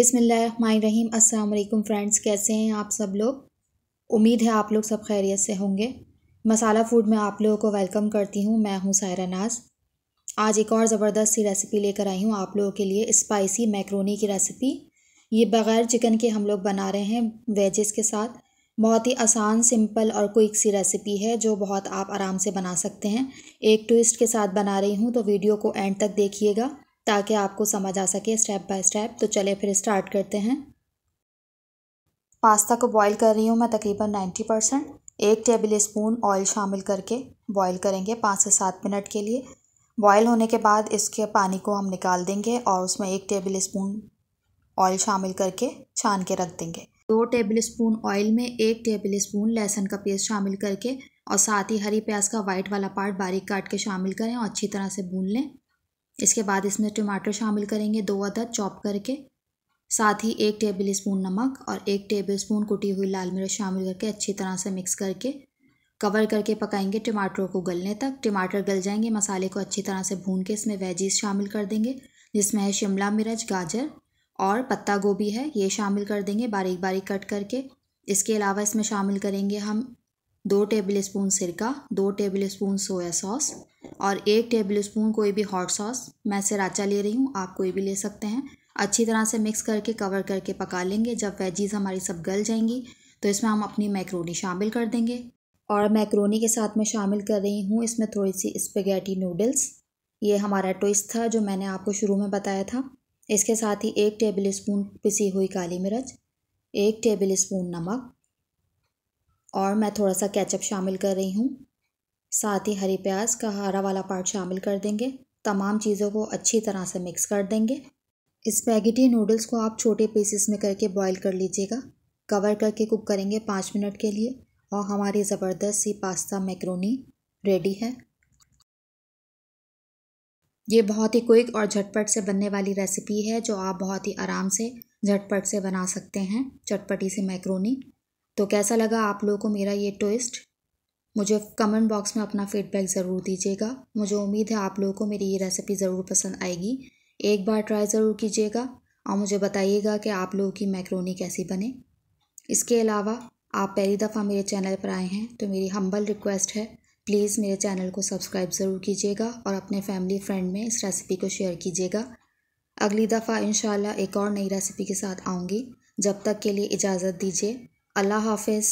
बिसमीम अल्लाम फ्रेंड्स कैसे हैं आप सब लोग उम्मीद है आप लोग सब खैरियत से होंगे मसाला फूड में आप लोगों को वेलकम करती हूँ मैं हूँ सायरा नाज आज एक और ज़बरदस्त सी रेसिपी लेकर आई हूँ आप लोगों के लिए स्पाइसी मैक्रोनी की रेसिपी ये बग़ैर चिकन के हम लोग बना रहे हैं वेजेस के साथ बहुत ही आसान सिंपल और क्विक सी रेसिपी है जो बहुत आप आराम से बना सकते हैं एक ट्विस्ट के साथ बना रही हूँ तो वीडियो को एंड तक देखिएगा ताकि आपको समझ आ सके स्टेप बाय स्टेप तो चले फिर स्टार्ट करते हैं पास्ता को बॉईल कर रही हूँ मैं तकरीबन नाइन्टी परसेंट एक टेबल स्पून ऑयल शामिल करके बॉईल करेंगे पाँच से सात मिनट के लिए बॉयल होने के बाद इसके पानी को हम निकाल देंगे और उसमें एक टेबल स्पून ऑयल शामिल करके छान के रख देंगे दो टेबल स्पून ऑयल में एक टेबल स्पून लहसुन का पेस्ट शामिल करके और साथ ही हरी प्याज का वाइट वाला पार्ट बारीक काट के शामिल करें और अच्छी तरह से भून लें इसके बाद इसमें टमाटर शामिल करेंगे दो अदद चॉप करके साथ ही एक टेबल स्पून नमक और एक टेबल स्पून कुटी हुई लाल मिर्च शामिल करके अच्छी तरह से मिक्स करके कवर करके पकाएंगे टमाटरों को गलने तक टमाटर गल जाएंगे मसाले को अच्छी तरह से भून के इसमें वेजीज शामिल कर देंगे जिसमें है शिमला मिर्च गाजर और पत्ता गोभी है ये शामिल कर देंगे बारीक बारीक कट करके इसके अलावा इसमें शामिल करेंगे हम दो टेबल स्पून सिरका दो टेबल स्पून सोया सॉस और एक टेबल स्पून कोई भी हॉट सॉस मैं सिराचा ले रही हूँ आप कोई भी ले सकते हैं अच्छी तरह से मिक्स करके कवर करके पका लेंगे जब वेजीज़ हमारी सब गल जाएंगी तो इसमें हम अपनी मैक्रोनी शामिल कर देंगे और मैक्रोनी के साथ मैं शामिल कर रही हूँ इसमें थोड़ी सी स्पेगेटी नूडल्स ये हमारा ट्विस्ट था जो मैंने आपको शुरू में बताया था इसके साथ ही एक टेबल स्पून पिसी हुई काली मिर्च एक टेबल स्पून नमक और मैं थोड़ा सा केचप शामिल कर रही हूँ साथ ही हरी प्याज का हरा वाला पार्ट शामिल कर देंगे तमाम चीज़ों को अच्छी तरह से मिक्स कर देंगे स्पैगेटी नूडल्स को आप छोटे पीसेस में करके बॉईल कर लीजिएगा कवर करके कुक करेंगे पाँच मिनट के लिए और हमारी ज़बरदस्त सी पास्ता मैक्रोनी रेडी है ये बहुत ही क्विक और झटपट से बनने वाली रेसिपी है जो आप बहुत ही आराम से झटपट से बना सकते हैं चटपटी से मैक्रोनी तो कैसा लगा आप लोगों को मेरा ये ट्विस्ट मुझे कमेंट बॉक्स में अपना फीडबैक ज़रूर दीजिएगा मुझे उम्मीद है आप लोगों को मेरी ये रेसिपी ज़रूर पसंद आएगी एक बार ट्राई ज़रूर कीजिएगा और मुझे बताइएगा कि आप लोगों की मैक्रोनी कैसी बने इसके अलावा आप पहली दफ़ा मेरे चैनल पर आए हैं तो मेरी हम्बल रिक्वेस्ट है प्लीज़ मेरे चैनल को सब्सक्राइब ज़रूर कीजिएगा और अपने फैमिली फ्रेंड में इस रेसिपी को शेयर कीजिएगा अगली दफ़ा इन एक और नई रेसिपी के साथ आऊँगी जब तक के लिए इजाज़त दीजिए अल्लाह हाफिज़